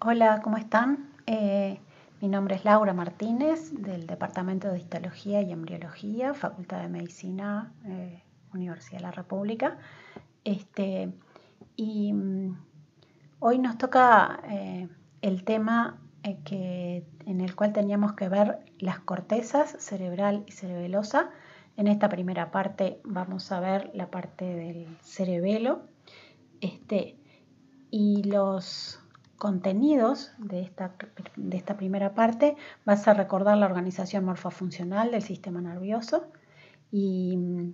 Hola, ¿cómo están? Eh, mi nombre es Laura Martínez del Departamento de Histología y Embriología, Facultad de Medicina, eh, Universidad de la República. Este, y mm, hoy nos toca eh, el tema en el cual teníamos que ver las cortezas cerebral y cerebelosa. En esta primera parte vamos a ver la parte del cerebelo este, y los contenidos de esta, de esta primera parte vas a recordar la organización morfofuncional del sistema nervioso y mm,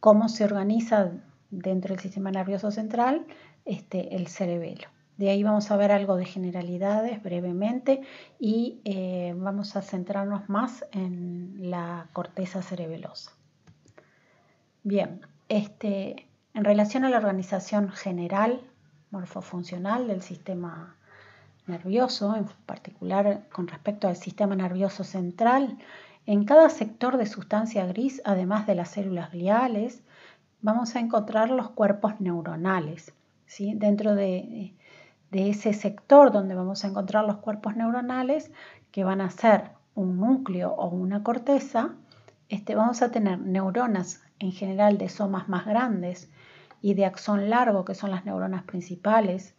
cómo se organiza dentro del sistema nervioso central este, el cerebelo. De ahí vamos a ver algo de generalidades brevemente y eh, vamos a centrarnos más en la corteza cerebelosa. Bien, este, en relación a la organización general morfofuncional del sistema nervioso, en particular con respecto al sistema nervioso central. En cada sector de sustancia gris, además de las células gliales, vamos a encontrar los cuerpos neuronales. Dentro de, de ese sector donde vamos a encontrar los cuerpos neuronales, que van a ser un núcleo o una corteza, este, vamos a tener neuronas en general de somas más grandes y de axón largo, que son las neuronas principales,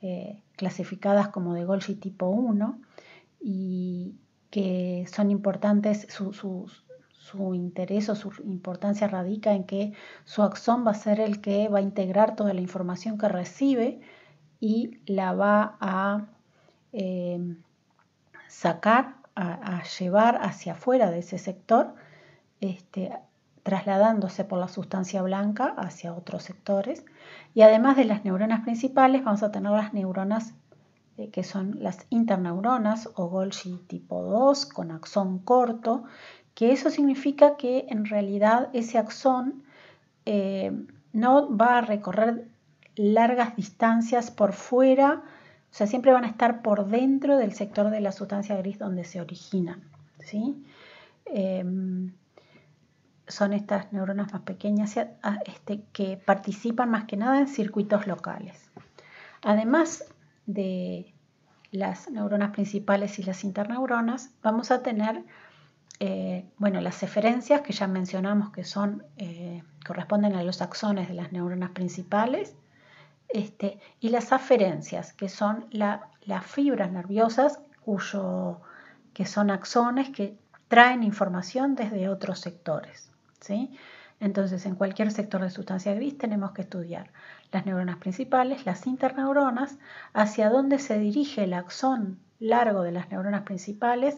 eh, clasificadas como de Golgi tipo 1, y que son importantes, su, interés o su importancia radica en que su axón va a ser el que va a integrar toda la información que recibe y la va a eh, sacar, a, llevar hacia afuera de ese sector, este, trasladándose por la sustancia blanca hacia otros sectores. Y además de las neuronas principales, vamos a tener las neuronas eh, que son las interneuronas o Golgi tipo 2 con axón corto, que eso significa que en realidad ese axón eh, no va a recorrer largas distancias por fuera, o sea, siempre van a estar por dentro del sector de la sustancia gris donde se origina. ¿sí? Em, son estas neuronas más pequeñas ah, este, que participan más que nada en circuitos locales. Además de las neuronas principales y las interneuronas, vamos a tener eh, bueno, las eferencias que ya mencionamos que son, eh, corresponden a los axones de las neuronas principales, este, y las aferencias, que son las fibras nerviosas que son axones que traen información desde otros sectores. Entonces, en cualquier sector de sustancia gris tenemos que estudiar las neuronas principales, las interneuronas, hacia dónde se dirige el axón largo de las neuronas principales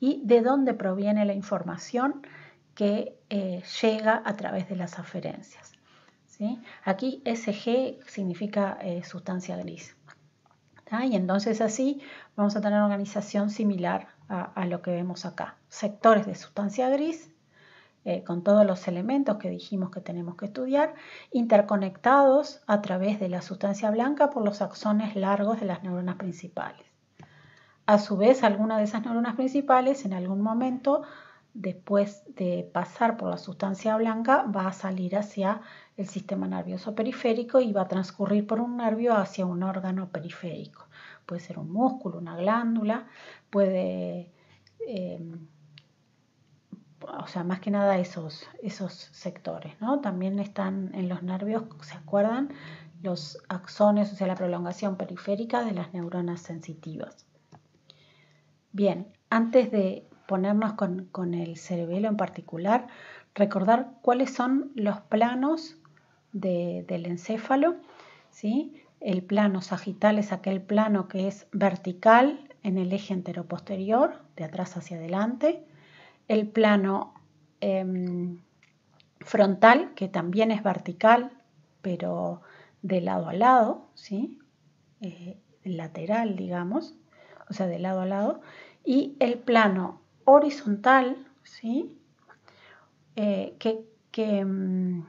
y de dónde proviene la información que eh, llega a través de las aferencias. Aquí SG significa eh, sustancia gris. Y entonces así vamos a tener una organización similar a lo que vemos acá. Sectores de sustancia gris eh, con todos los elementos que dijimos que tenemos que estudiar, interconectados a través de la sustancia blanca por los axones largos de las neuronas principales. A su vez, alguna de esas neuronas principales en algún momento, después de pasar por la sustancia blanca, va a salir hacia el sistema nervioso periférico y va a transcurrir por un nervio hacia un órgano periférico. Puede ser un músculo, una glándula, puede... Eh, o sea, más que nada esos, sectores, ¿no? También están en los nervios, ¿se acuerdan? Los axones, o sea, la prolongación periférica de las neuronas sensitivas. Bien, antes de ponernos con, el cerebelo en particular, recordar cuáles son los planos del encéfalo, ¿sí? El plano sagital es aquel plano que es vertical en el eje posterior, de atrás hacia adelante, el plano em, frontal, que también es vertical, pero de lado a lado, ¿sí? Eh, lateral, digamos, o sea, de lado a lado, y el plano horizontal, ¿sí? Eh, que, em,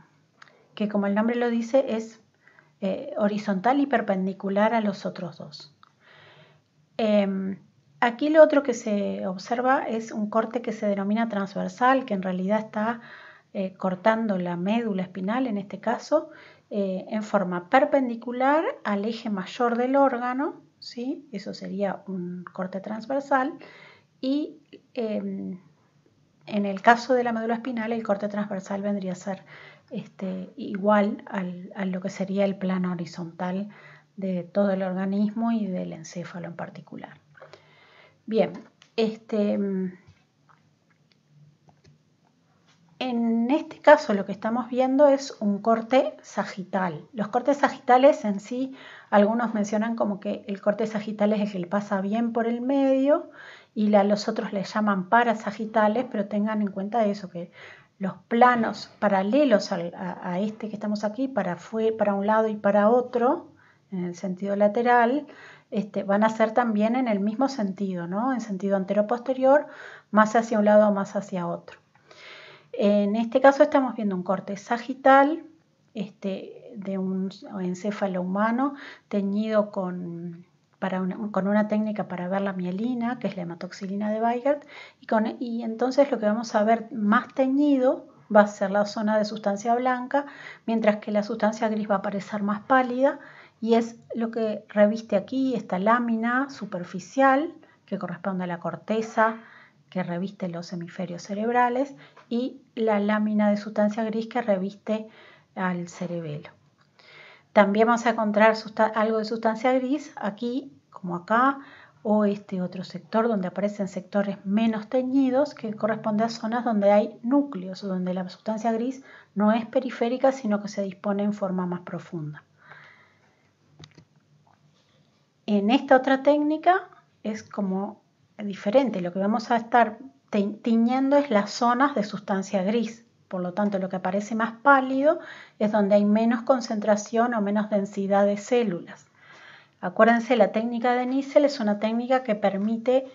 que, como el nombre lo dice, es eh, horizontal y perpendicular a los otros dos. Em, Aquí lo otro que se observa es un corte que se denomina transversal, que en realidad está eh, cortando la médula espinal, en este caso, eh, en forma perpendicular al eje mayor del órgano, eso sería un corte transversal, y em, en el caso de la médula espinal, el corte transversal vendría a ser este, igual a lo que sería el plano horizontal de todo el organismo y del encéfalo en particular. Bien, este, en este caso lo que estamos viendo es un corte sagital. Los cortes sagitales en sí, algunos mencionan como que el corte sagital es el que pasa bien por el medio y a los otros le llaman parasagitales, pero tengan en cuenta eso, que los planos paralelos a, a este que estamos aquí, para, fue, para un lado y para otro, en el sentido lateral, este, van a ser también en el mismo sentido, ¿no? En sentido antero-posterior, más hacia un lado o más hacia otro. En este caso estamos viendo un corte sagital este, de un encéfalo humano teñido con, una, técnica para ver la mielina, que es la hematoxilina de Weigert, y, y entonces lo que vamos a ver más teñido va a ser la zona de sustancia blanca, mientras que la sustancia gris va a aparecer más pálida y es lo que reviste aquí esta lámina superficial que corresponde a la corteza que reviste los hemisferios cerebrales y la lámina de sustancia gris que reviste al cerebelo. También vamos a encontrar algo de sustancia gris aquí, como acá, o este otro sector donde aparecen sectores menos teñidos que corresponde a zonas donde hay núcleos, donde la sustancia gris no es periférica, sino que se dispone en forma más profunda. En esta otra técnica es como diferente, lo que vamos a estar tiñendo es las zonas de sustancia gris, por lo tanto lo que aparece más pálido es donde hay menos concentración o menos densidad de células. Acuérdense, la técnica de Nissel es una técnica que permite,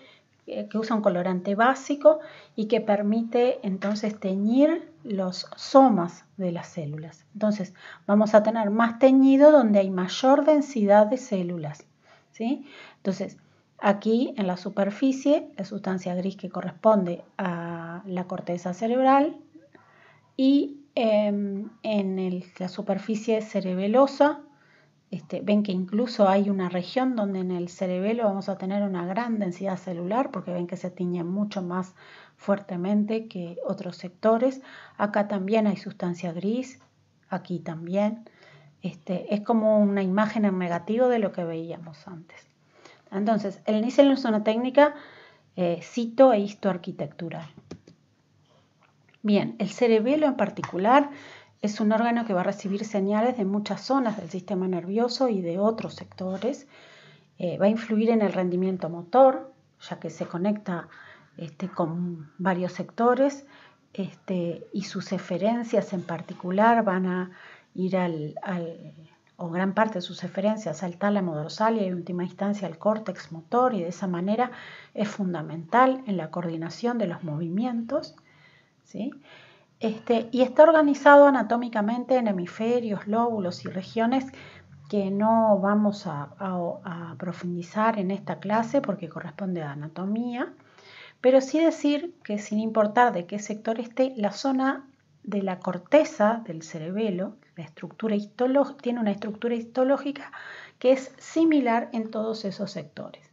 eh, que usa un colorante básico y que permite entonces teñir los somas de las células. Entonces vamos a tener más teñido donde hay mayor densidad de células. ¿sí? Entonces, aquí en la superficie, la sustancia gris que corresponde a la corteza cerebral y em, en la superficie cerebelosa, este, ven que incluso hay una región donde en el cerebelo vamos a tener una gran densidad celular, porque ven que se tiñe mucho más fuertemente que otros sectores. Acá también hay sustancia gris, aquí también. Este, es como una imagen en negativo de lo que veíamos antes. Entonces, el níquel es una técnica eh, cito e histoarquitectural. Bien, el cerebelo en particular es un órgano que va a recibir señales de muchas zonas del sistema nervioso y de otros sectores. Eh, va a influir en el rendimiento motor, ya que se conecta este, con varios sectores este, y sus eferencias en particular van a ir al, o gran parte de sus referencias al tálamo dorsal y en última instancia al córtex motor y de esa manera es fundamental en la coordinación de los movimientos. Este, y está organizado anatómicamente en hemisferios, lóbulos y regiones que no vamos a profundizar en esta clase porque corresponde a anatomía, pero sí decir que sin importar de qué sector esté, la zona de la corteza del cerebelo, la estructura tiene una estructura histológica que es similar en todos esos sectores.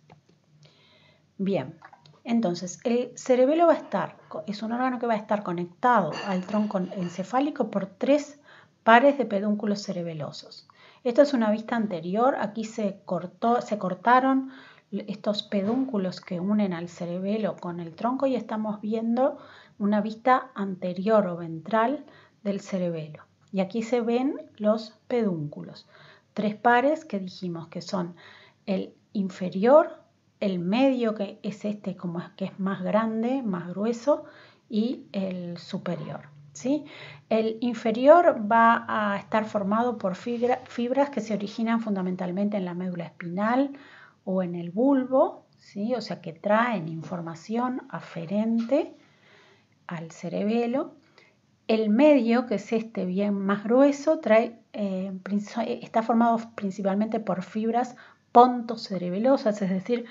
Bien, entonces el cerebelo va a estar, es un órgano que va a estar conectado al tronco encefálico por tres pares de pedúnculos cerebelosos. Esto es una vista anterior, aquí se, cortó, se cortaron estos pedúnculos que unen al cerebelo con el tronco y estamos viendo una vista anterior o ventral del cerebelo. Y aquí se ven los pedúnculos, tres pares que dijimos que son el inferior, el medio que es este como que es más grande, más grueso y el superior. ¿sí? El inferior va a estar formado por fibras que se originan fundamentalmente en la médula espinal o en el bulbo, ¿sí? o sea que traen información aferente al cerebelo. El medio, que es este bien más grueso, eh, está formado principalmente por fibras pontocerebelosas, es decir,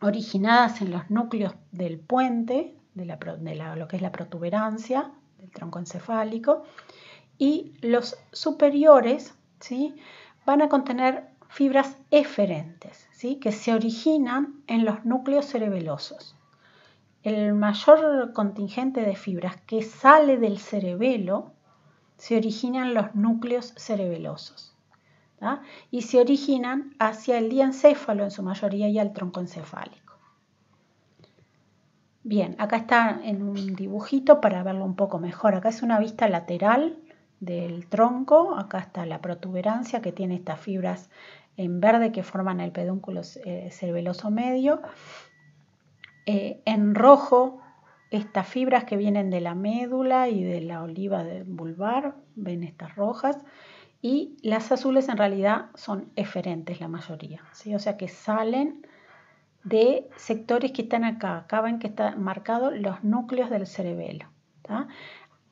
originadas en los núcleos del puente, de, lo que es la protuberancia del tronco encefálico, y los superiores ¿sí? van a contener fibras eferentes, ¿sí? que se originan en los núcleos cerebelosos el mayor contingente de fibras que sale del cerebelo se originan los núcleos cerebelosos y se originan hacia el diencéfalo en su mayoría y al tronco encefálico. Bien, acá está en un dibujito para verlo un poco mejor. Acá es una vista lateral del tronco, acá está la protuberancia que tiene estas fibras en verde que forman el pedúnculo eh, cerebeloso medio eh, en rojo estas fibras que vienen de la médula y de la oliva del vulvar, ven estas rojas, y las azules en realidad son eferentes la mayoría, ¿sí? o sea que salen de sectores que están acá, acá ven que están marcados los núcleos del cerebelo.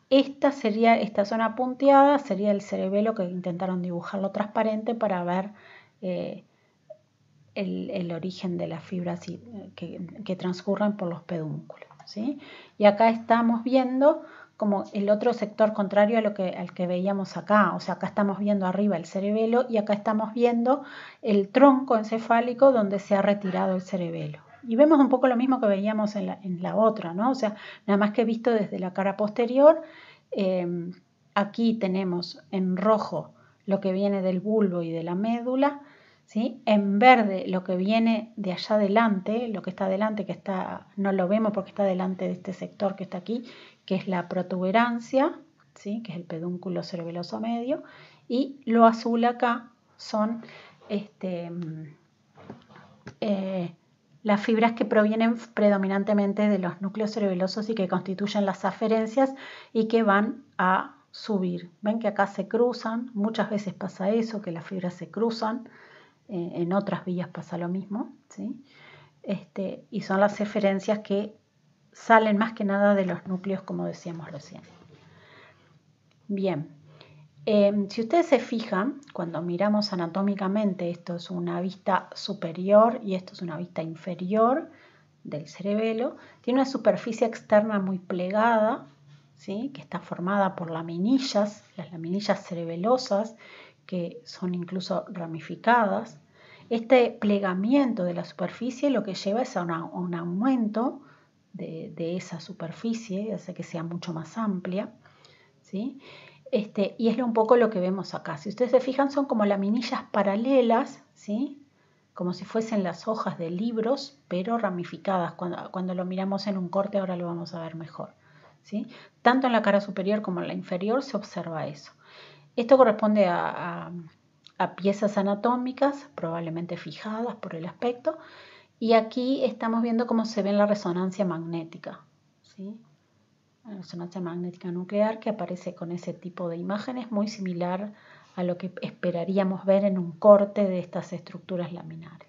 Esta, sería, esta zona punteada sería el cerebelo que intentaron dibujarlo transparente para ver eh, el, origen de las fibras eh, que, transcurren por los pedúnculos. Y acá estamos viendo como el otro sector contrario a que, al que veíamos acá. O sea, acá estamos viendo arriba el cerebelo y acá estamos viendo el tronco encefálico donde se ha retirado el cerebelo. Y vemos un poco lo mismo que veíamos en la, otra, O sea, nada más que visto desde la cara posterior, em, aquí tenemos en rojo lo que viene del bulbo y de la médula, en verde lo que viene de allá adelante, lo que está adelante, que está, no lo vemos porque está delante de este sector que está aquí, que es la protuberancia, que es el pedúnculo cerebeloso medio, y lo azul acá son este, mm, eh, las fibras que provienen predominantemente de los núcleos cerebelosos y que constituyen las aferencias y que van a subir. Ven que acá se cruzan, muchas veces pasa eso, que las fibras se cruzan, eh, en otras vías pasa lo mismo, ¿sí? Este, y son las referencias que salen más que nada de los núcleos, como decíamos recién. Bien, em, si ustedes se fijan, cuando miramos anatómicamente, esto es una vista superior y esto es una vista inferior del cerebelo, tiene una superficie externa muy plegada, ¿sí? que está formada por laminillas, las laminillas cerebelosas, que son incluso ramificadas. Este plegamiento de la superficie lo que lleva es a, un aumento de, esa superficie, hace que sea mucho más amplia. ¿sí? Este, y es un poco lo que vemos acá. Si ustedes se fijan, son como laminillas paralelas, ¿sí? como si fuesen las hojas de libros, pero ramificadas. Cuando, cuando lo miramos en un corte, ahora lo vamos a ver mejor. ¿sí? Tanto en la cara superior como en la inferior se observa eso. Esto corresponde a, piezas anatómicas, probablemente fijadas por el aspecto, y aquí estamos viendo cómo se ve la resonancia magnética. ¿sí? La resonancia magnética nuclear que aparece con ese tipo de imágenes, muy similar a lo que esperaríamos ver en un corte de estas estructuras laminares.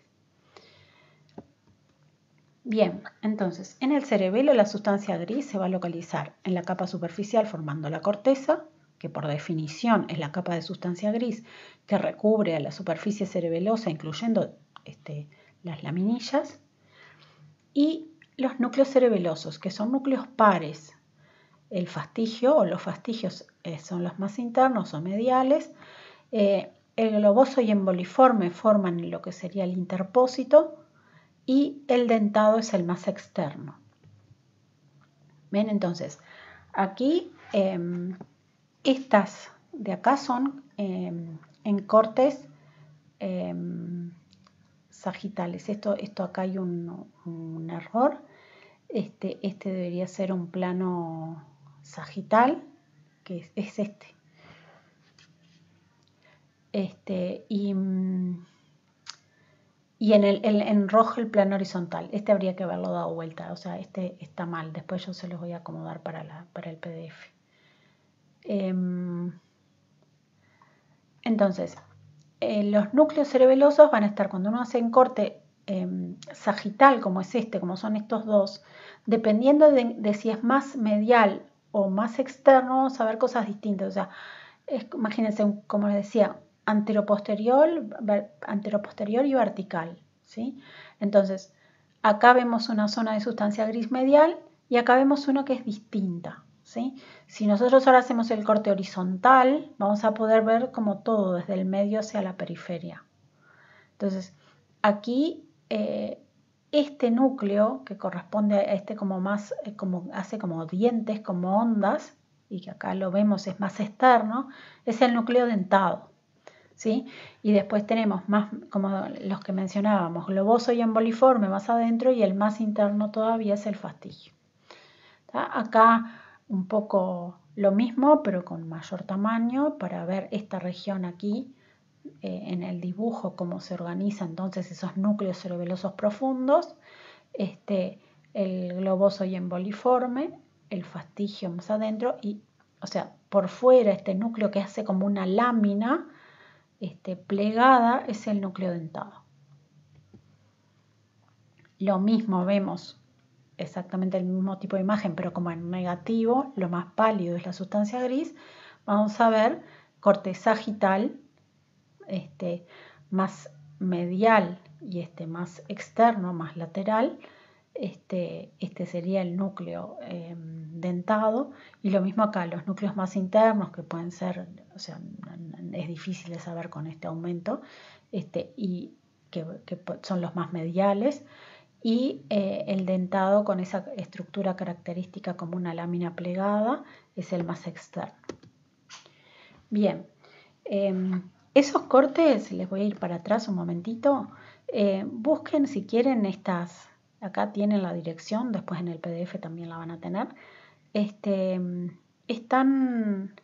Bien, entonces en el cerebelo la sustancia gris se va a localizar en la capa superficial formando la corteza, que por definición es la capa de sustancia gris que recubre a la superficie cerebelosa, incluyendo este, las laminillas, y los núcleos cerebelosos, que son núcleos pares. El fastigio o los fastigios eh, son los más internos o mediales. Eh, el globoso y emboliforme forman lo que sería el interpósito y el dentado es el más externo. Bien, entonces, aquí em, estas de acá son em, en cortes em, sagitales. Esto, esto acá hay un, error. Este, este, debería ser un plano sagital, que es, este. Este, y, mm, en, el, en rojo el plano horizontal. Este habría que haberlo dado vuelta, o sea, este está mal. Después yo se los voy a acomodar para, para el PDF. Em, entonces, eh, los núcleos cerebelosos van a estar cuando uno hace un corte em, sagital, como es este, como son estos dos, dependiendo de, si es más medial o más externo, vamos a ver cosas distintas. O sea, imagínense, como les decía, anteroposterior, anteroposterior y vertical. ¿sí? Entonces, acá vemos una zona de sustancia gris medial y acá vemos una que es distinta. Si nosotros ahora hacemos el corte horizontal, vamos a poder ver como todo, desde el medio hacia la periferia. Entonces, aquí eh, este núcleo que corresponde a este como más, eh, como hace como dientes, como ondas, y que acá lo vemos es más externo, es el núcleo dentado. ¿Sí? Y después tenemos más, como los que mencionábamos, globoso y emboliforme más adentro y el más interno todavía es el fastigio. Acá un poco lo mismo pero con mayor tamaño para ver esta región aquí eh, en el dibujo cómo se organizan entonces esos núcleos cerebelosos profundos, este, el globoso y emboliforme, el fastigio más adentro y, o sea, por fuera este núcleo que hace como una lámina este, plegada es el núcleo dentado. Lo mismo vemos exactamente el mismo tipo de imagen, pero como en negativo, lo más pálido es la sustancia gris, vamos a ver corte sagital, este, más medial y este más externo, más lateral. Este, este sería el núcleo eh, dentado y lo mismo acá, los núcleos más internos que pueden ser, o sea, es difícil de saber con este aumento, este, y que son los más mediales, y eh, el dentado con esa estructura característica como una lámina plegada es el más externo. Bien, em, esos cortes, les voy a ir para atrás un momentito, eh, busquen si quieren estas, acá tienen la dirección, después en el PDF también la van a tener, este, em, están...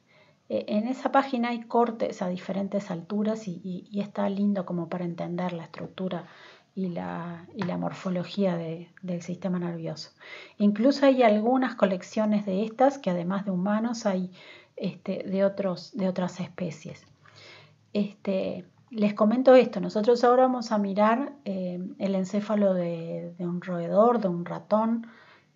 Eh, en esa página hay cortes a diferentes alturas y está lindo como para entender la estructura y la, morfología del sistema nervioso. Incluso hay algunas colecciones de estas que además de humanos hay este, de, otros, de otras especies. Este, les comento esto, nosotros ahora vamos a mirar eh, el encéfalo de, un roedor, de un ratón,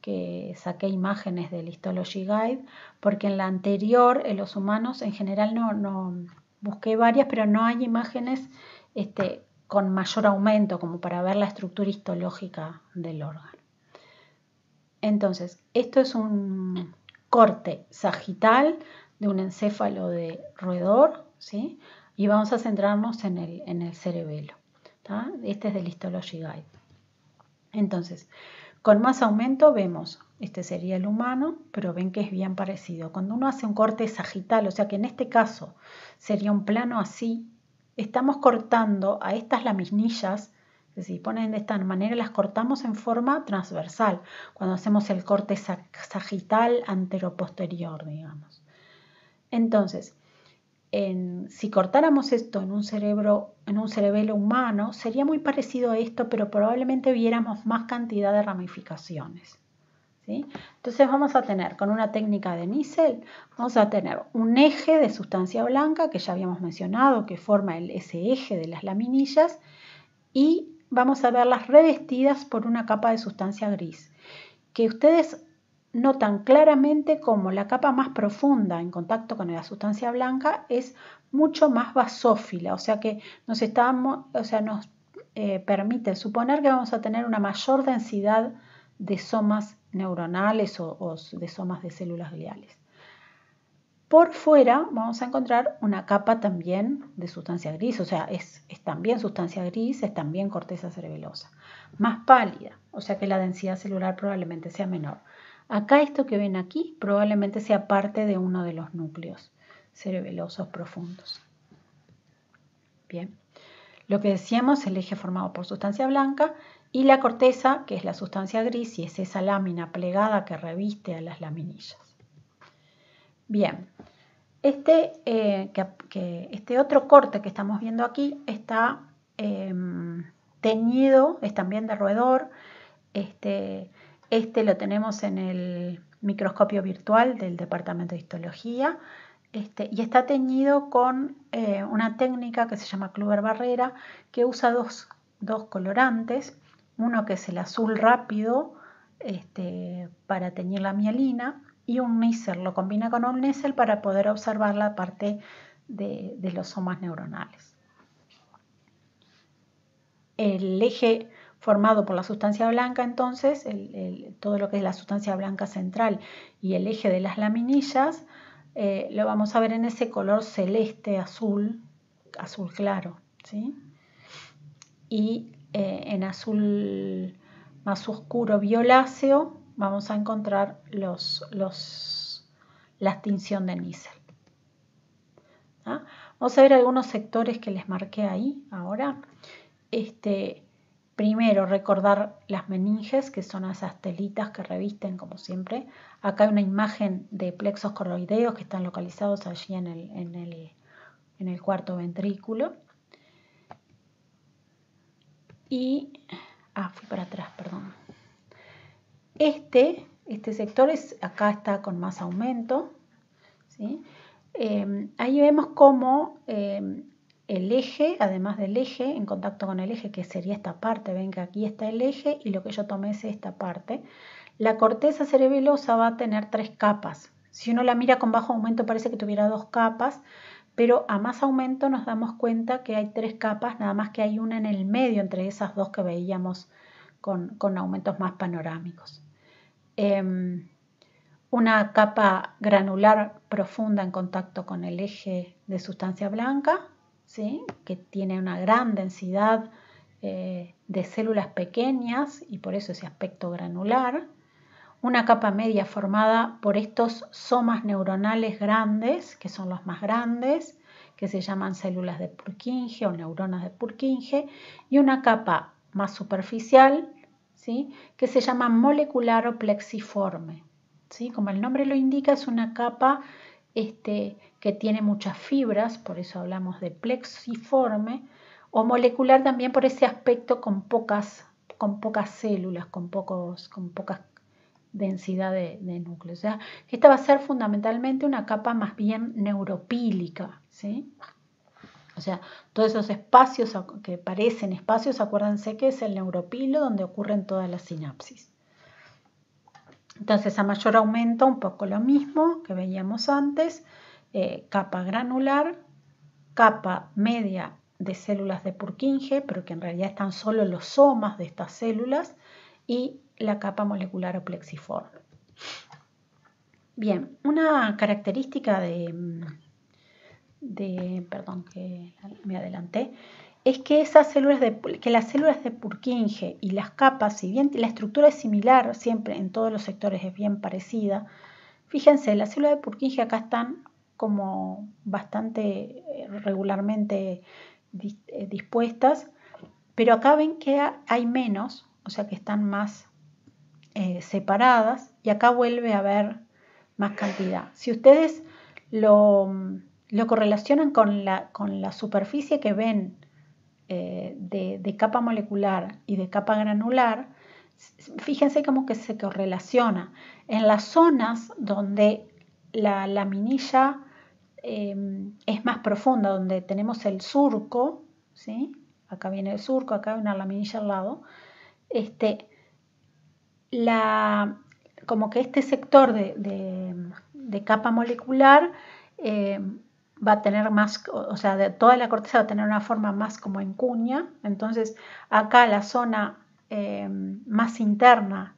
que saqué imágenes del Histology Guide, porque en la anterior, en los humanos, en general no, busqué varias, pero no hay imágenes este, con mayor aumento, como para ver la estructura histológica del órgano. Entonces, esto es un corte sagital de un encéfalo de roedor, ¿sí? Y vamos a centrarnos en el, cerebelo. Este es del Histology Guide. Entonces, con más aumento vemos, este sería el humano, pero ven que es bien parecido. Cuando uno hace un corte sagital, o sea que en este caso sería un plano así, estamos cortando a estas laminillas, que si ponen de esta manera, las cortamos en forma transversal, cuando hacemos el corte sagital anteroposterior, digamos. Entonces, si cortáramos esto en un cerebro, en un cerebelo humano, sería muy parecido a esto, pero probablemente viéramos más cantidad de ramificaciones. Entonces vamos a tener con una técnica de nícel, vamos a tener un eje de sustancia blanca que ya habíamos mencionado, que forma el, ese eje de las laminillas, y vamos a verlas revestidas por una capa de sustancia gris, que ustedes notan claramente como la capa más profunda en contacto con la sustancia blanca es mucho más basófila, o sea que nos, o sea, nos eh, permite suponer que vamos a tener una mayor densidad de somas neuronales o, de somas de células gliales. Por fuera vamos a encontrar una capa también de sustancia gris, o sea, es, es, también sustancia gris, es también corteza cerebelosa, más pálida, o sea que la densidad celular probablemente sea menor. Acá esto que ven aquí probablemente sea parte de uno de los núcleos cerebelosos profundos. Bien, lo que decíamos, el eje formado por sustancia blanca y la corteza, que es la sustancia gris y es esa lámina plegada que reviste a las laminillas. Bien, este, eh, este otro corte que estamos viendo aquí está em, teñido, es también de roedor. Este, este lo tenemos en el microscopio virtual del Departamento de Histología. Este, y está teñido con eh, una técnica que se llama Kluber Barrera, que usa dos colorantes, uno que es el azul rápido este, para teñir la mielina y un nícer, lo combina con un nícer para poder observar la parte de, los somas neuronales. El eje formado por la sustancia blanca, entonces, todo lo que es la sustancia blanca central y el eje de las laminillas, eh, lo vamos a ver en ese color celeste azul, azul claro, ¿sí? Y eh, en azul más oscuro violáceo vamos a encontrar los, la extinción de níquel. ¿Ah? Vamos a ver algunos sectores que les marqué ahí ahora. Este, primero, recordar las meninges, que son esas telitas que revisten, como siempre. Acá hay una imagen de plexos coroideos que están localizados allí en el, en el cuarto ventrículo y... Ah, fui para atrás, perdón. Este, este sector es, acá está con más aumento. Em, ahí vemos cómo em, el eje, además del eje, en contacto con el eje, que sería esta parte, ven que aquí está el eje y lo que yo tomé es esta parte. La corteza cerebelosa va a tener tres capas. Si uno la mira con bajo aumento parece que tuviera dos capas, pero a más aumento nos damos cuenta que hay tres capas, nada más que hay una en el medio entre esas dos que veíamos con, aumentos más panorámicos. Em, una capa granular profunda en contacto con el eje de sustancia blanca, ¿sí? que tiene una gran densidad eh, de células pequeñas y por eso ese aspecto granular una capa media formada por estos somas neuronales grandes, que son los más grandes, que se llaman células de Purkinje o neuronas de Purkinje, y una capa más superficial, ¿sí? que se llama molecular o plexiforme. ¿sí? Como el nombre lo indica, es una capa este, que tiene muchas fibras, por eso hablamos de plexiforme, o molecular también por ese aspecto con pocas, con pocas células, con, pocos, con pocas densidad de, núcleos. O esta va a ser fundamentalmente una capa más bien neuropílica, ¿sí? O sea, todos esos espacios que parecen espacios, acuérdense que es el neuropilo donde ocurren todas las sinapsis. Entonces, a mayor aumento, un poco lo mismo que veíamos antes, eh, capa granular, capa media de células de Purkinje, pero que en realidad están solo los somas de estas células, y la capa molecular o plexiforme. Bien, una característica mm, de, perdón que me adelanté, es que, esas células de, que las células de Purkinje y las capas, si bien la estructura es similar siempre en todos los sectores, es bien parecida, fíjense, las células de Purkinje acá están como bastante eh, regularmente eh, dispuestas, pero acá ven que hay menos, o sea que están más eh, separadas y acá vuelve a haber más cantidad. Si ustedes lo, correlacionan con la, con la, superficie que ven eh, de, capa molecular y de capa granular, fíjense cómo que se correlaciona. En las zonas donde la laminilla eh, es más profunda, donde tenemos el surco, ¿sí? acá viene el surco, acá hay una laminilla al lado, este, la, como que este sector de, capa molecular eh, va a tener más, o sea, de toda la corteza va a tener una forma más como en cuña. Entonces, acá la zona eh, más interna,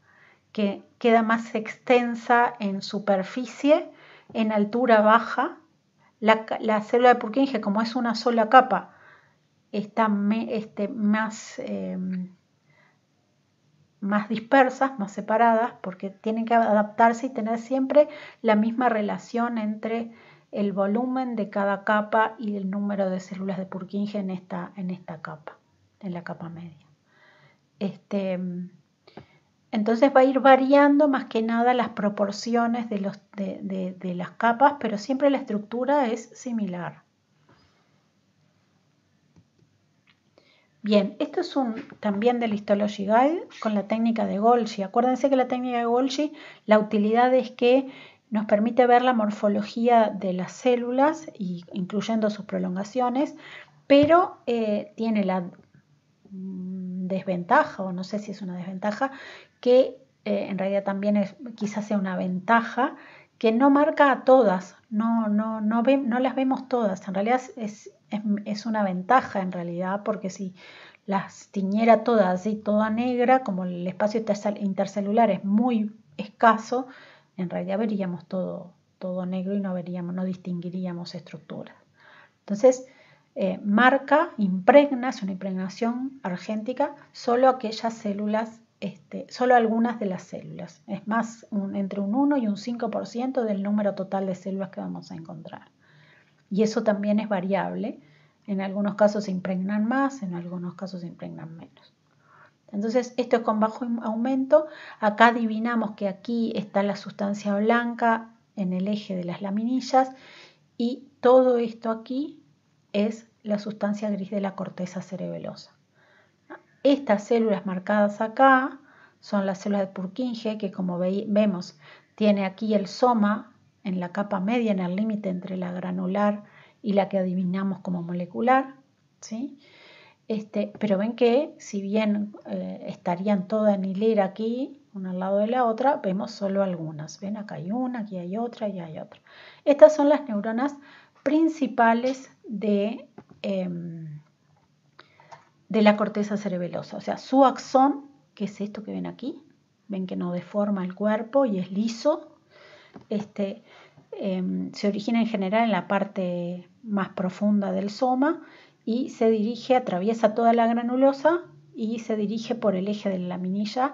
que queda más extensa en superficie, en altura baja, la, célula de Purkinje, como es una sola capa, está este, más... Eh, más dispersas, más separadas, porque tienen que adaptarse y tener siempre la misma relación entre el volumen de cada capa y el número de células de Purkinje en esta, capa, en la capa media. Este, entonces va a ir variando más que nada las proporciones de las capas, pero siempre la estructura es similar. Bien, esto es un también del Histology Guide con la técnica de Golgi. Acuérdense que la técnica de Golgi, la utilidad es que nos permite ver la morfología de las células, y, incluyendo sus prolongaciones, pero eh, tiene la mm, desventaja, o no sé si es una desventaja, que eh, en realidad también es, quizás sea una ventaja, que no marca a todas, no, no, no, no las vemos todas, en realidad es, es, una ventaja en realidad, porque si las tiñera todas así, toda negra, como el espacio intercelular es muy escaso, en realidad veríamos todo, todo negro y no veríamos, no distinguiríamos estructuras. Entonces, eh, marca, impregna, es una impregnación argéntica, solo aquellas células, este, solo algunas de las células. Es más, entre un 1 y un 5% del número total de células que vamos a encontrar y eso también es variable. En algunos casos se impregnan más, en algunos casos se impregnan menos. Entonces, esto es con bajo aumento. Acá adivinamos que aquí está la sustancia blanca en el eje de las laminillas y todo esto aquí es la sustancia gris de la corteza cerebelosa. Estas células marcadas acá son las células de Purkinje que como vemos tiene aquí el soma en la capa media, en el límite entre la granular y la que adivinamos como molecular. ¿sí? Este, pero ven que si bien eh, estarían todas en hilera aquí, una al lado de la otra, vemos solo algunas. Ven, acá hay una, aquí hay otra y hay otra. Estas son las neuronas principales de, em, de la corteza cerebelosa. O sea, su axón, que es esto que ven aquí, ven que no deforma el cuerpo y es liso, este, em, se origina en general en la parte más profunda del soma y se dirige, atraviesa toda la granulosa y se dirige por el eje de la laminilla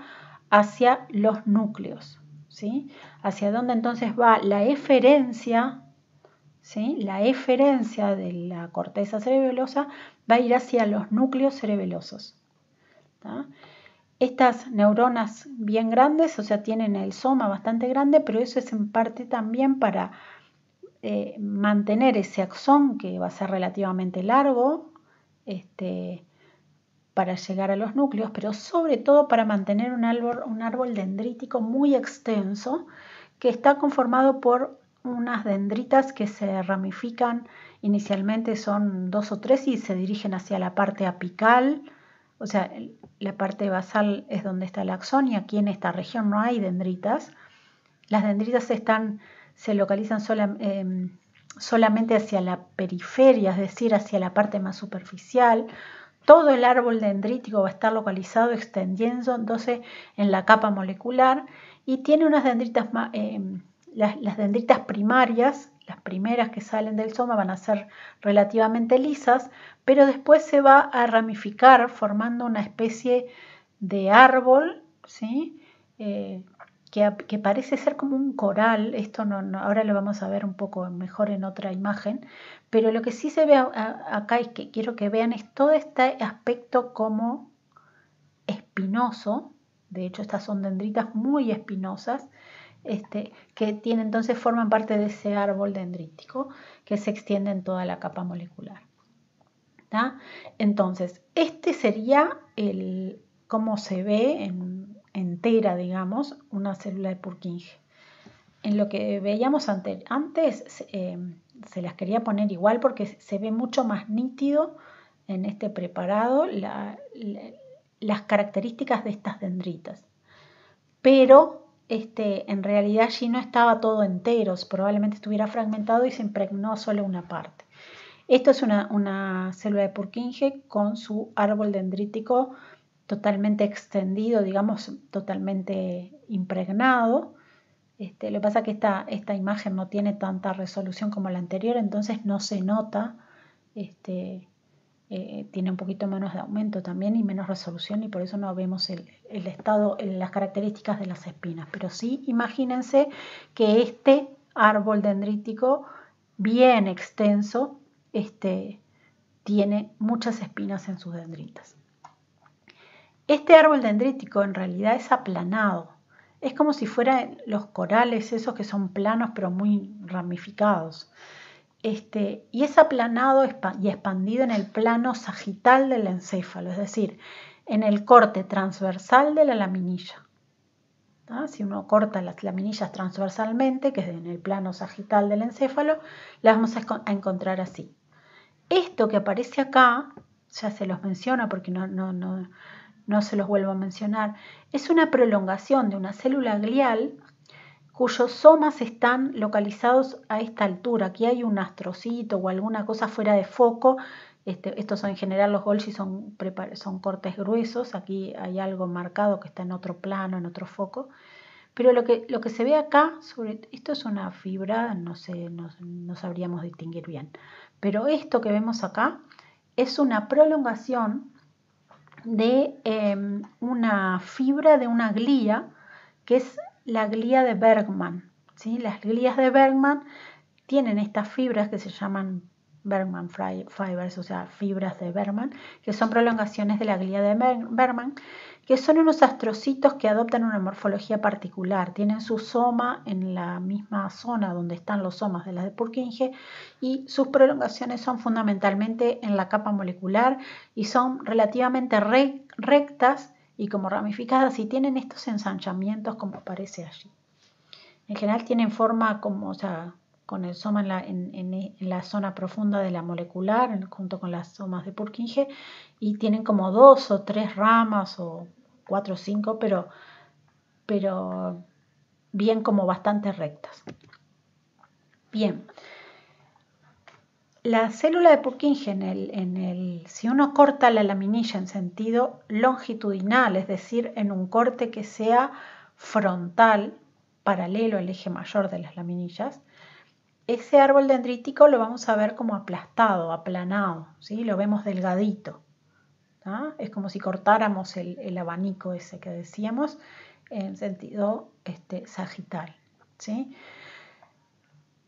hacia los núcleos. ¿sí? Hacia dónde entonces va la eferencia, ¿sí? la eferencia de la corteza cerebelosa va a ir hacia los núcleos cerebelosos. Estas neuronas bien grandes, o sea, tienen el soma bastante grande, pero eso es en parte también para eh, mantener ese axón que va a ser relativamente largo este, para llegar a los núcleos, pero sobre todo para mantener un árbol, un árbol dendrítico muy extenso que está conformado por unas dendritas que se ramifican, inicialmente son dos o tres y se dirigen hacia la parte apical o sea, la parte basal es donde está la axonia, aquí en esta región no hay dendritas. Las dendritas están, se localizan em, solamente hacia la periferia, es decir, hacia la parte más superficial. Todo el árbol dendrítico va a estar localizado extendiéndose en la capa molecular y tiene unas dendritas, em, las dendritas primarias, las primeras que salen del soma van a ser relativamente lisas, pero después se va a ramificar formando una especie de árbol, ¿sí? Eh, que, parece ser como un coral, esto no, ahora lo vamos a ver un poco mejor en otra imagen, pero lo que sí se ve acá y que quiero que vean es todo este aspecto como espinoso, de hecho estas son dendritas muy espinosas, este, que tiene, entonces forman parte de ese árbol dendrítico que se extiende en toda la capa molecular. Entonces, este sería el cómo se ve en, entera, digamos, una célula de Purkinje. En lo que veíamos antes, eh, se las quería poner igual porque se ve mucho más nítido en este preparado las características de estas dendritas. Pero este, en realidad allí no estaba todo entero, probablemente estuviera fragmentado y se impregnó solo una parte. Esto es una, una célula de Purkinje con su árbol dendrítico totalmente extendido, digamos, totalmente impregnado. Este, lo que pasa es que esta, esta, imagen no tiene tanta resolución como la anterior, entonces no se nota. Este, eh, tiene un poquito menos de aumento también y menos resolución y por eso no vemos el, estado, las características de las espinas. Pero sí, imagínense que este árbol dendrítico bien extenso este, tiene muchas espinas en sus dendritas. Este árbol dendrítico en realidad es aplanado, es como si fueran los corales, esos que son planos pero muy ramificados. Este, y es aplanado y expandido en el plano sagital del encéfalo, es decir, en el corte transversal de la laminilla. ¿Ah? Si uno corta las laminillas transversalmente, que es en el plano sagital del encéfalo, las vamos a encontrar así. Esto que aparece acá, ya se los menciona porque no, se los vuelvo a mencionar, es una prolongación de una célula glial cuyos somas están localizados a esta altura. Aquí hay un astrocito o alguna cosa fuera de foco. Este, estos son en general los Golgi son, son cortes gruesos. Aquí hay algo marcado que está en otro plano, en otro foco. Pero lo que, lo que se ve acá, sobre, esto es una fibra, no sé, no sabríamos distinguir bien. Pero esto que vemos acá es una prolongación de em, una fibra de una glía, que es la glía de Bergman. ¿sí? Las glías de Bergman tienen estas fibras que se llaman Bergman fibers, o sea, fibras de Bergman, que son prolongaciones de la glía de Bergman, que son unos astrocitos que adoptan una morfología particular. Tienen su soma en la misma zona donde están los somas de las de Purkinje y sus prolongaciones son fundamentalmente en la capa molecular y son relativamente rectas y como ramificadas y tienen estos ensanchamientos como aparece allí. En general tienen forma como, o sea, con el soma en la, la, zona profunda de la molecular, junto con las somas de Purkinje, y tienen como dos o tres ramas o 4 o 5, pero, pero bien como bastante rectas. Bien. La célula de Purkinje, en el, en el, si uno corta la laminilla en sentido longitudinal, es decir, en un corte que sea frontal, paralelo al eje mayor de las laminillas, ese árbol dendrítico lo vamos a ver como aplastado, aplanado, ¿sí? lo vemos delgadito. Es como si cortáramos el, abanico ese que decíamos en sentido este, sagital.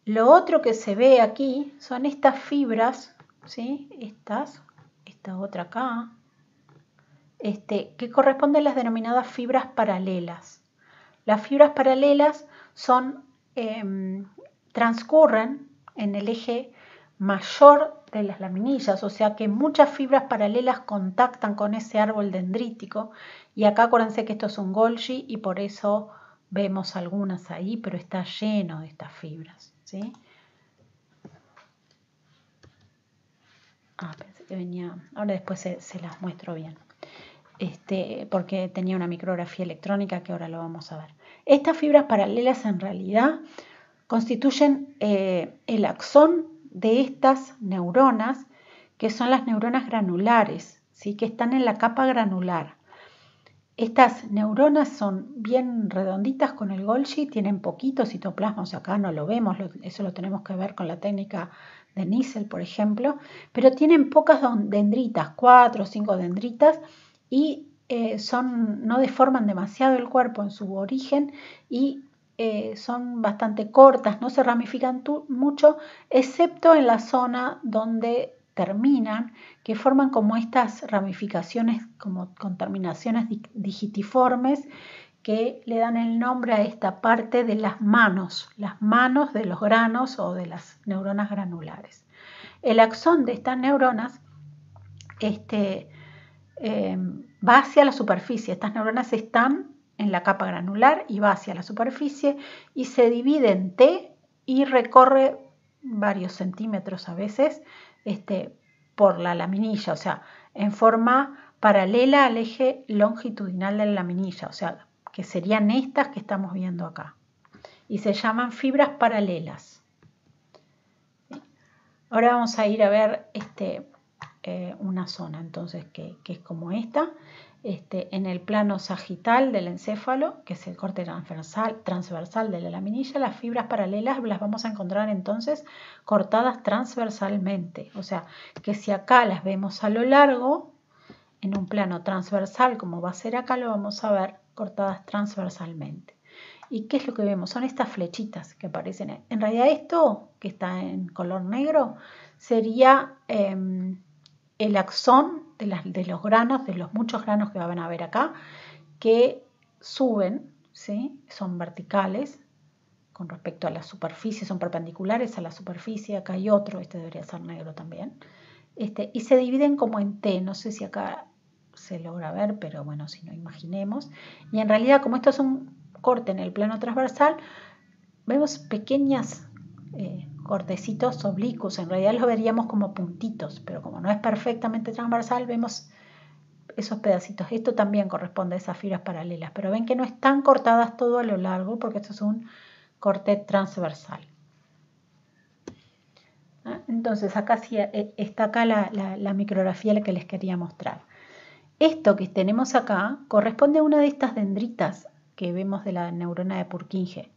Lo otro que se ve aquí son estas fibras, ¿sí? estas, esta otra acá, este, que corresponden a las denominadas fibras paralelas. Las fibras paralelas son, em, transcurren en el eje mayor de las laminillas, o sea que muchas fibras paralelas contactan con ese árbol dendrítico y acá acuérdense que esto es un Golgi y por eso vemos algunas ahí, pero está lleno de estas fibras. Ah, ahora después se, las muestro bien, este, porque tenía una micrografía electrónica que ahora lo vamos a ver. Estas fibras paralelas en realidad constituyen eh, el axón de estas neuronas, que son las neuronas granulares, ¿sí? que están en la capa granular. Estas neuronas son bien redonditas con el Golgi, tienen poquito citoplasmos, acá no lo vemos, eso lo tenemos que ver con la técnica de Nissl por ejemplo, pero tienen pocas dendritas, cuatro o cinco dendritas, y eh, son, no deforman demasiado el cuerpo en su origen y eh, son bastante cortas, no se ramifican mucho, excepto en la zona donde terminan, que forman como estas ramificaciones, como contaminaciones digitiformes, que le dan el nombre a esta parte de las manos, las manos de los granos o de las neuronas granulares. El axón de estas neuronas este, eh, va hacia la superficie, estas neuronas están en la capa granular y va hacia la superficie y se divide en T y recorre varios centímetros a veces este, por la laminilla, o sea, en forma paralela al eje longitudinal de la laminilla, o sea, que serían estas que estamos viendo acá. Y se llaman fibras paralelas. Ahora vamos a ir a ver este, eh, una zona, entonces, que, que es como esta. Este, en el plano sagital del encéfalo, que es el corte transversal, transversal de la laminilla, las fibras paralelas las vamos a encontrar entonces cortadas transversalmente. O sea, que si acá las vemos a lo largo, en un plano transversal, como va a ser acá, lo vamos a ver cortadas transversalmente. ¿Y qué es lo que vemos? Son estas flechitas que aparecen. En realidad esto, que está en color negro, sería em, el axón de, los granos, de los muchos granos que van a ver acá, que suben, ¿sí? son verticales con respecto a la superficie, son perpendiculares a la superficie, acá hay otro, este debería ser negro también, este, y se dividen como en T, no sé si acá se logra ver, pero bueno, si no imaginemos, y en realidad como esto es un corte en el plano transversal, vemos pequeñas eh, cortecitos oblicuos, en realidad los veríamos como puntitos, pero como no es perfectamente transversal, vemos esos pedacitos. Esto también corresponde a esas fibras paralelas, pero ven que no están cortadas todo a lo largo porque esto es un corte transversal. ¿Ah? Entonces acá sí, eh, está acá la, la, la micrografía la que les quería mostrar. Esto que tenemos acá corresponde a una de estas dendritas que vemos de la neurona de Purkinje.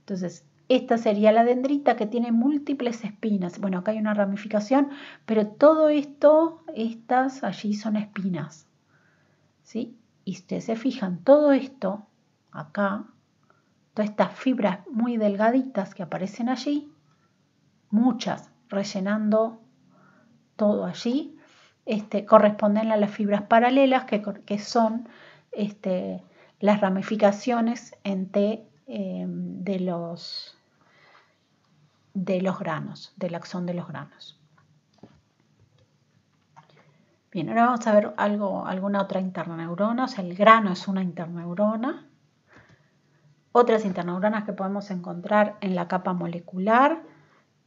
Entonces, esta sería la dendrita que tiene múltiples espinas. Bueno, acá hay una ramificación, pero todo esto, estas allí son espinas. ¿Sí? Y ustedes se fijan, todo esto, acá, todas estas fibras muy delgaditas que aparecen allí, muchas rellenando todo allí, este, corresponden a las fibras paralelas que, son este, las ramificaciones en T eh, de los de los granos, del axón de los granos. Bien, ahora vamos a ver algo, alguna otra interneurona. O sea, el grano es una interneurona. Otras interneuronas que podemos encontrar en la capa molecular.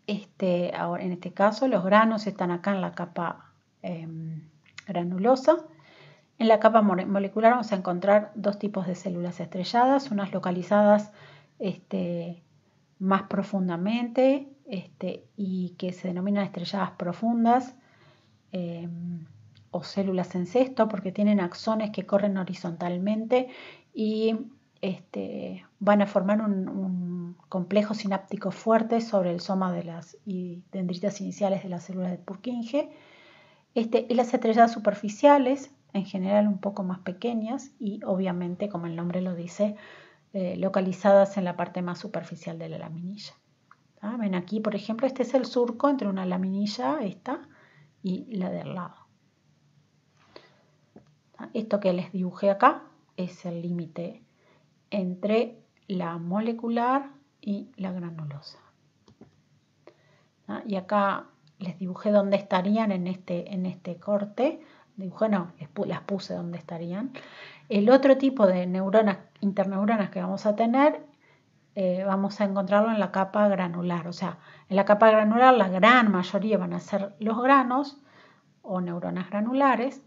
Este, ahora, en este caso, los granos están acá en la capa em, granulosa. En la capa molecular vamos a encontrar dos tipos de células estrelladas, unas localizadas este, más profundamente este, y que se denominan estrelladas profundas em, o células en cesto porque tienen axones que corren horizontalmente y este, van a formar un, complejo sináptico fuerte sobre el soma de las dendritas iniciales de las células de Purkinje. Este, y las estrelladas superficiales, en general un poco más pequeñas y obviamente, como el nombre lo dice, eh, localizadas en la parte más superficial de la laminilla. Ven aquí, por ejemplo, este es el surco entre una laminilla, esta, y la del lado. Esto que les dibujé acá es el límite entre la molecular y la granulosa. Y acá les dibujé dónde estarían en este, en este corte. Dibujé, no, las puse dónde estarían. El otro tipo de neuronas, interneuronas que vamos a tener, eh, vamos a encontrarlo en la capa granular. O sea, en la capa granular la gran mayoría van a ser los granos o neuronas granulares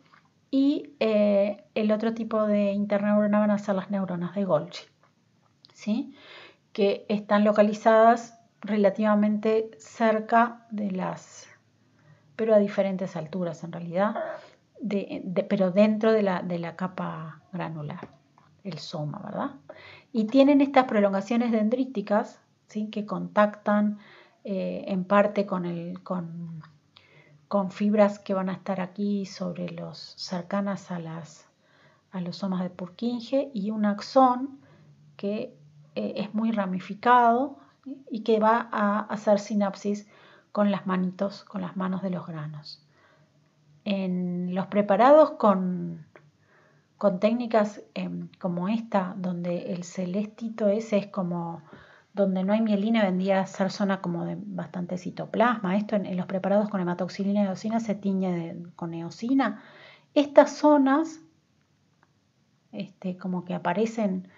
y eh, el otro tipo de interneuronas van a ser las neuronas de Golgi, ¿sí? que están localizadas relativamente cerca de las, pero a diferentes alturas en realidad, pero dentro de la, capa granular, el soma, ¿verdad? Y tienen estas prolongaciones dendríticas ¿sí? que contactan eh, en parte con, con, fibras que van a estar aquí sobre los cercanas a, a los somas de Purkinje y un axón que eh, es muy ramificado y que va a hacer sinapsis con las manitos, con las manos de los granos en los preparados con, técnicas em, como esta, donde el celestito ese es como donde no hay mielina, vendría a ser zona como de bastante citoplasma. Esto en, los preparados con hematoxilina y eosina se tiñe con eosina. Estas zonas, este, como que aparecen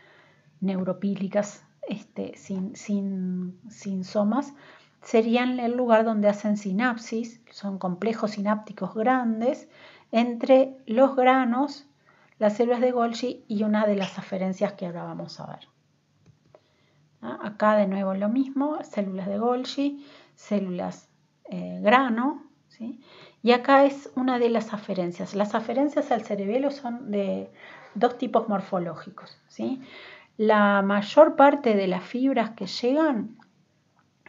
neuropílicas este, sin, sin, sin somas, serían el lugar donde hacen sinapsis, son complejos sinápticos grandes, entre los granos, las células de Golgi y una de las aferencias que ahora vamos a ver. ¿Ah? Acá de nuevo lo mismo, células de Golgi, células eh, grano, ¿sí? y acá es una de las aferencias. Las aferencias al cerebelo son de dos tipos morfológicos. ¿sí? La mayor parte de las fibras que llegan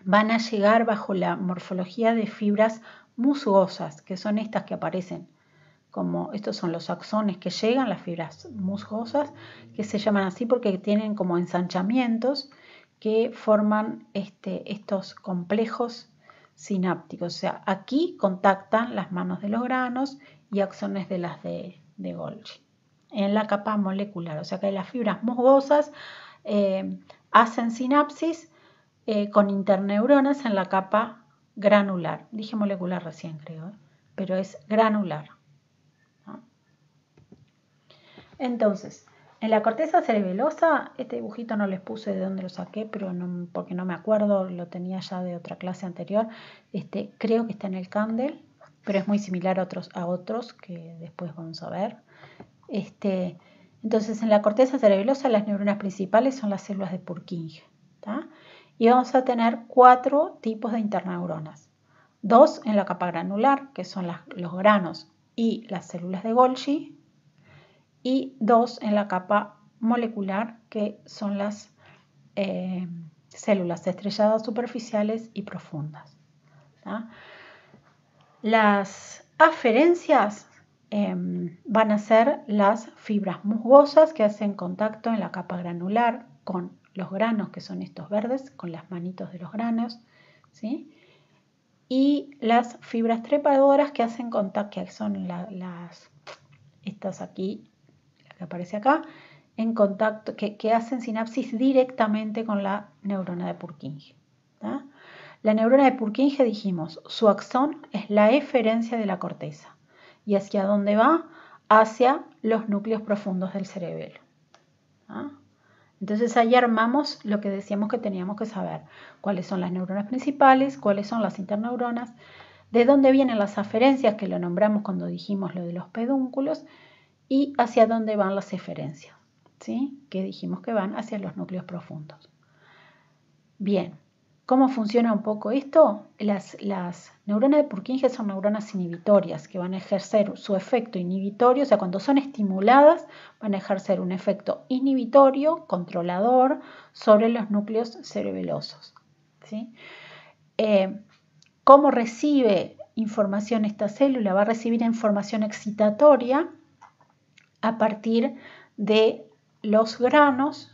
van a llegar bajo la morfología de fibras musgosas, que son estas que aparecen, como estos son los axones que llegan, las fibras musgosas, que se llaman así porque tienen como ensanchamientos que forman este, estos complejos sinápticos. O sea, aquí contactan las manos de los granos y axones de las de, Golgi en la capa molecular. O sea que las fibras musgosas eh, hacen sinapsis eh, con interneuronas en la capa granular. Dije molecular recién, creo, ¿eh? pero es granular. Entonces, en la corteza cerebelosa, este dibujito no les puse de dónde lo saqué, pero porque no me acuerdo, lo tenía ya de otra clase anterior. Este, creo que está en el Candel, pero es muy similar a otros, a otros que después vamos a ver. Este, entonces, en la corteza cerebelosa, las neuronas principales son las células de Purkinje y vamos a tener cuatro tipos de interneuronas. Dos en la capa granular, que son los granos y las células de Golgi, y dos en la capa molecular, que son las eh, células estrelladas superficiales y profundas. Las aferencias em, van a ser las fibras musgosas que hacen contacto en la capa granular con los granos, que son estos verdes, con las manitos de los granos, ¿sí? y las fibras trepadoras que hacen contacto, que son las, estas aquí, la que aparece acá, en contacto, que, hacen sinapsis directamente con la neurona de Purkinje. La neurona de Purkinje, dijimos, su axón es la eferencia de la corteza. ¿Y hacia dónde va? Hacia los núcleos profundos del cerebelo. Entonces ahí armamos lo que decíamos que teníamos que saber, cuáles son las neuronas principales, cuáles son las interneuronas, de dónde vienen las aferencias, que lo nombramos cuando dijimos lo de los pedúnculos, y hacia dónde van las eferencias, ¿sí? que dijimos que van hacia los núcleos profundos. Bien, ¿Cómo funciona un poco esto? Las, neuronas de Purkinje son neuronas inhibitorias que van a ejercer su efecto inhibitorio, o sea, cuando son estimuladas van a ejercer un efecto inhibitorio, controlador, sobre los núcleos cerebelosos. ¿sí? Eh, ¿Cómo recibe información esta célula? Va a recibir información excitatoria a partir de los granos,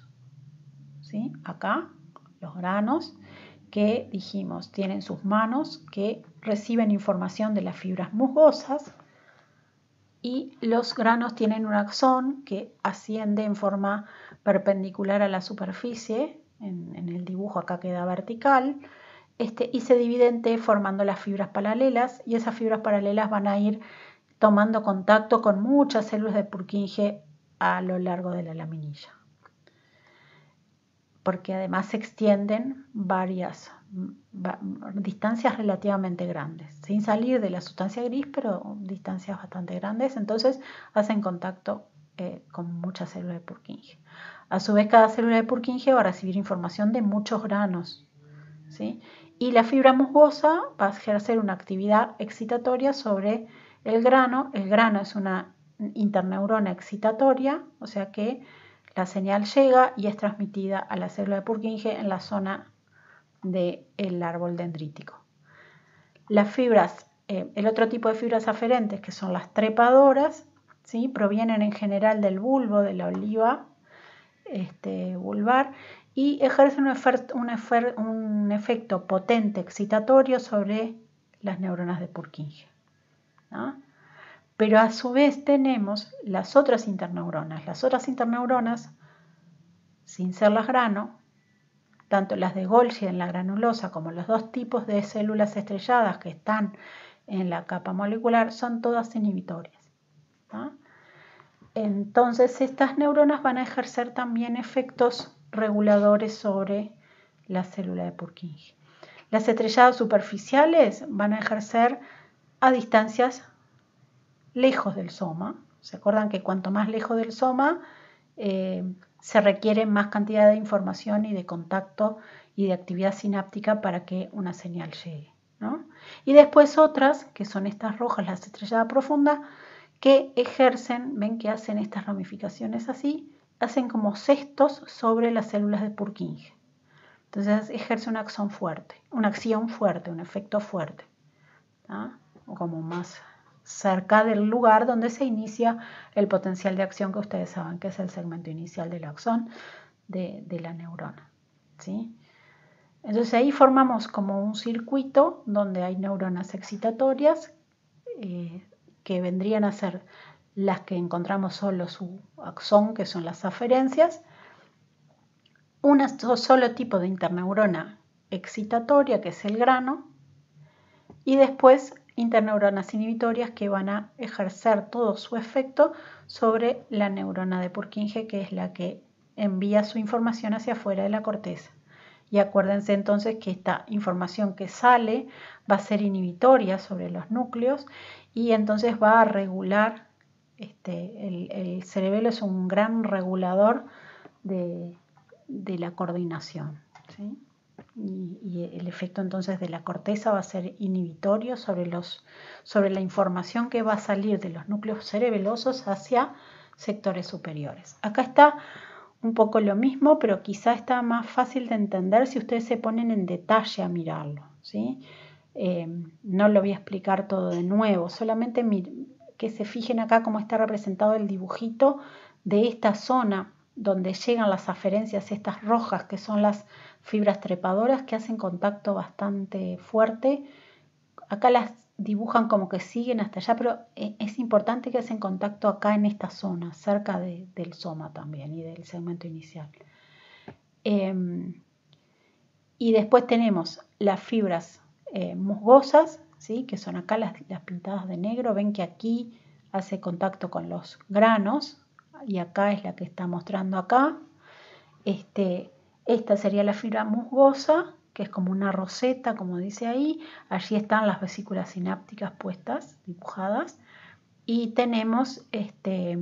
acá, los granos, que dijimos, tienen sus manos que reciben información de las fibras musgosas y los granos tienen un axón que asciende en forma perpendicular a la superficie, en, el dibujo acá queda vertical, este, y se divide en formando las fibras paralelas y esas fibras paralelas van a ir tomando contacto con muchas células de Purkinje a lo largo de la laminilla porque además se extienden varias distancias relativamente grandes, sin salir de la sustancia gris, pero distancias bastante grandes, entonces hacen contacto eh, con muchas células de Purkinje. A su vez, cada célula de Purkinje va a recibir información de muchos granos, ¿sí? Y la fibra musgosa va a ejercer una actividad excitatoria sobre el grano. El grano es una interneurona excitatoria, o sea que la señal llega y es transmitida a la célula de Purkinje en la zona del árbol dendrítico. Las fibras, eh, el otro tipo de fibras aferentes, que son las trepadoras, ¿sí? provienen en general del bulbo, de la oliva este, vulvar, y ejercen un, efecto potente excitatorio sobre las neuronas de Purkinje. Pero a su vez tenemos las otras interneuronas. Las otras interneuronas, sin ser las grano, tanto las de Golgi en la granulosa como los dos tipos de células estrelladas que están en la capa molecular, son todas inhibitorias. Entonces, estas neuronas van a ejercer también efectos reguladores sobre la célula de Purkinje. Las estrelladas superficiales van a ejercer a distancias lejos del soma. ¿Se acuerdan que cuanto más lejos del soma eh, se requiere más cantidad de información y de contacto y de actividad sináptica para que una señal llegue? Y después otras, que son estas rojas, las estrelladas profundas, que ejercen, ven que hacen estas ramificaciones así, hacen como cestos sobre las células de Purkinje. Entonces ejerce una acción fuerte, una acción fuerte, un efecto fuerte, o como más cerca del lugar donde se inicia el potencial de acción que ustedes saben que es el segmento inicial del axón de, la neurona. ¿sí? Entonces ahí formamos como un circuito donde hay neuronas excitatorias eh, que vendrían a ser las que encontramos solo su axón, que son las aferencias, un solo tipo de interneurona excitatoria, que es el grano, y después interneuronas inhibitorias que van a ejercer todo su efecto sobre la neurona de Purkinje, que es la que envía su información hacia afuera de la corteza. Y acuérdense entonces que esta información que sale va a ser inhibitoria sobre los núcleos y entonces va a regular, este, el, cerebelo es un gran regulador de, de la coordinación y, el efecto entonces de la corteza va a ser inhibitorio sobre, los, sobre la información que va a salir de los núcleos cerebelosos hacia sectores superiores. Acá está un poco lo mismo, pero quizá está más fácil de entender si ustedes se ponen en detalle a mirarlo. ¿sí? Eh, no lo voy a explicar todo de nuevo, solamente que se fijen acá cómo está representado el dibujito de esta zona donde llegan las aferencias, estas rojas, que son las fibras trepadoras que hacen contacto bastante fuerte. Acá las dibujan como que siguen hasta allá, pero eh, es importante que hacen contacto acá en esta zona, cerca del soma también y del segmento inicial. Em, y después tenemos las fibras eh, musgosas, ¿sí? que son acá las pintadas de negro. Ven que aquí hace contacto con los granos, y acá es la que está mostrando acá. Este, esta sería la fibra musgosa, que es como una roseta, como dice ahí. Allí están las vesículas sinápticas puestas, dibujadas. Y tenemos este,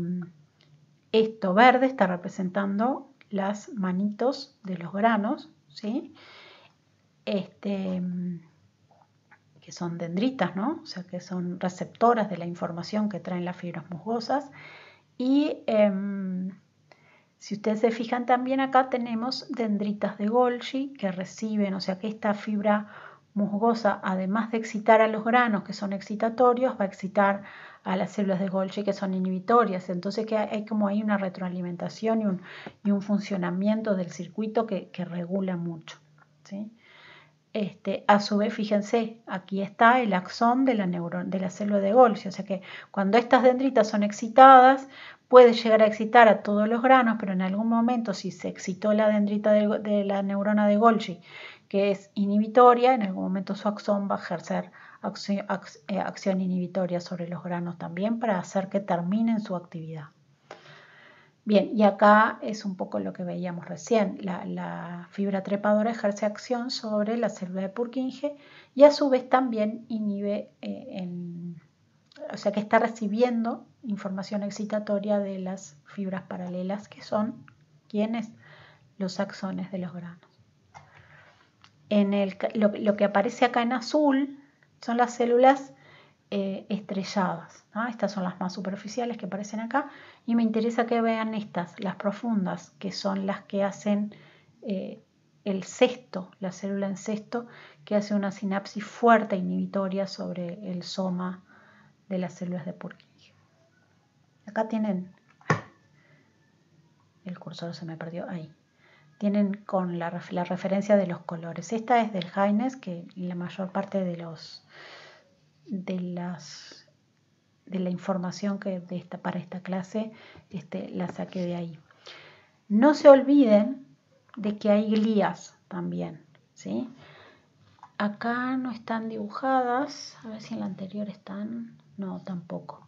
esto verde, está representando las manitos de los granos, ¿sí? Este, que son dendritas, ¿no? O sea, que son receptoras de la información que traen las fibras musgosas. Y em, si ustedes se fijan también acá tenemos dendritas de Golgi que reciben, o sea que esta fibra musgosa, además de excitar a los granos que son excitatorios, va a excitar a las células de Golgi que son inhibitorias. Entonces que hay como hay una retroalimentación y un, funcionamiento del circuito que, que regula mucho. ¿sí? Este, a su vez, fíjense, aquí está el axón de la, célula de Golgi, o sea que cuando estas dendritas son excitadas, puede llegar a excitar a todos los granos, pero en algún momento si se excitó la dendrita de, la neurona de Golgi, que es inhibitoria, en algún momento su axón va a ejercer acción eh, inhibitoria sobre los granos también para hacer que terminen su actividad. Bien, y acá es un poco lo que veíamos recién. La, fibra trepadora ejerce acción sobre la célula de Purkinje y a su vez también inhibe, eh, o sea que está recibiendo información excitatoria de las fibras paralelas que son, ¿quiénes? Los axones de los granos. En lo que aparece acá en azul son las células eh, estrelladas. Estas son las más superficiales que aparecen acá y me interesa que vean estas, las profundas, que son las que hacen eh, el cesto, la célula en cesto, que hace una sinapsis fuerte e inhibitoria sobre el soma de las células de Purkinje. Acá tienen, el cursor se me perdió ahí, tienen con la, la referencia de los colores. Esta es del Haines, que la mayor parte de los de, las, de la información que de esta, para esta clase este, la saqué de ahí. No se olviden de que hay glías también, ¿sí? Acá no están dibujadas, a ver si en la anterior están, no, tampoco.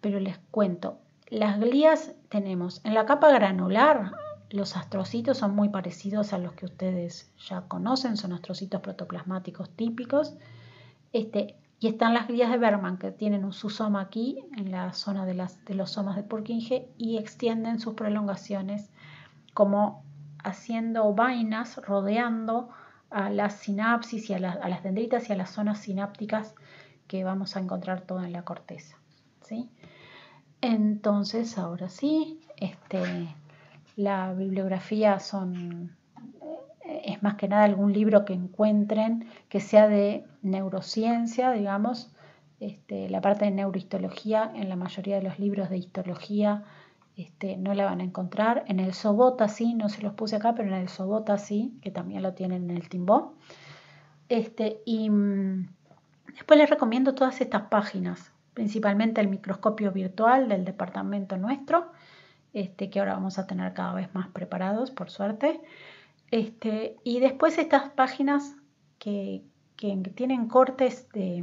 Pero les cuento, las glías tenemos en la capa granular, los astrocitos son muy parecidos a los que ustedes ya conocen, son astrocitos protoplasmáticos típicos. Este, y están las guías de Berman, que tienen un susoma aquí, en la zona de, las, de los somas de Purkinje, y extienden sus prolongaciones como haciendo vainas, rodeando a las sinapsis y a, las dendritas y a las zonas sinápticas que vamos a encontrar toda en la corteza. Entonces, ahora sí, este, la bibliografía son es más que nada algún libro que encuentren que sea de neurociencia, digamos, este, la parte de neurohistología en la mayoría de los libros de histología este, no la van a encontrar. En el Sobota sí, no se los puse acá, pero en el Sobota sí, que también lo tienen en el Timbó. Este, y mm, después les recomiendo todas estas páginas, principalmente el microscopio virtual del departamento nuestro, este, que ahora vamos a tener cada vez más preparados, por suerte. Este, y después estas páginas que, tienen cortes de,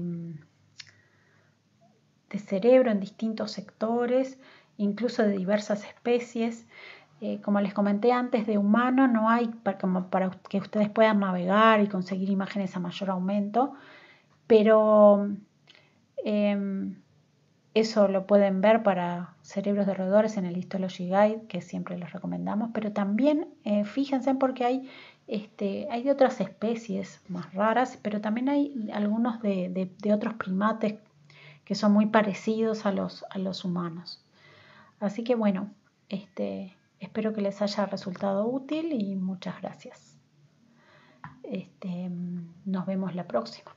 cerebro en distintos sectores, incluso de diversas especies. Eh, como les comenté antes, de humano no hay para, que ustedes puedan navegar y conseguir imágenes a mayor aumento, pero em, eso lo pueden ver para cerebros de roedores en el Histology Guide, que siempre los recomendamos, pero también eh, fíjense porque hay, este, hay de otras especies más raras, pero también hay algunos de, otros primates que son muy parecidos a los, a los humanos. Así que bueno, este, espero que les haya resultado útil y muchas gracias. Este, nos vemos la próxima.